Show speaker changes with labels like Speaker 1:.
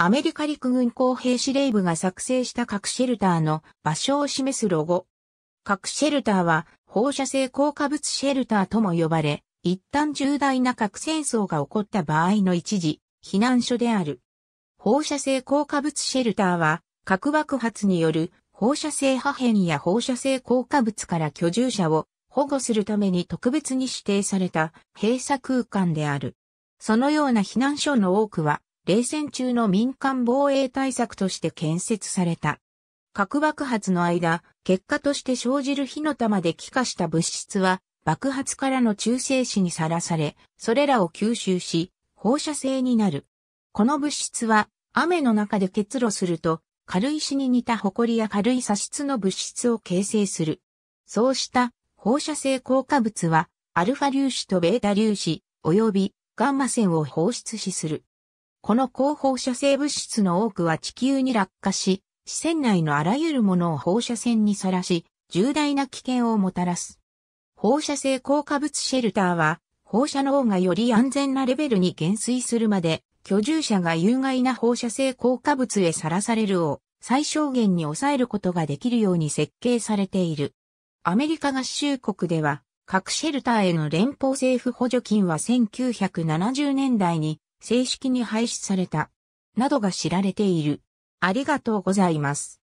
Speaker 1: アメリカ陸軍工兵司令部が作成した核シェルターの場所を示すロ
Speaker 2: ゴ。核シェルターは放射性硬化物シェルターとも呼ばれ、一旦重大な核戦争が起こった場合の一時、避難所である。放射性硬化物シェルターは、核爆発による放射性破片や放射性硬化物から居住者を保護するために特別に指定された閉鎖空間である。そのような避難所の多くは冷戦中の民間防衛対策として建設された。核爆発の間、結果として生じる火の玉で気化した物質は、爆発からの中性子にさらされ、それらを吸収し、放射性になる。この物質は、雨の中で結露すると、軽石に似た埃や軽い砂質の物質を形成する。そうした放射性効果物は、アルファ粒子とベータ粒子、及びガンマ線を放出しする。この高放射性物質の多くは地球に落下し、視線内のあらゆるものを放射線にさらし、重大な危険をもたらす。放射性硬化物シェルターは、放射能がより安全なレベルに減衰するまで、居住者が有害な放射性硬化物へさらされるを最小限に抑えることができるように設計されている。アメリカ合衆国では、各シェルターへの連邦政府補助金は1970年代に正式に廃止された、などが知
Speaker 1: られている。ありがとうございます。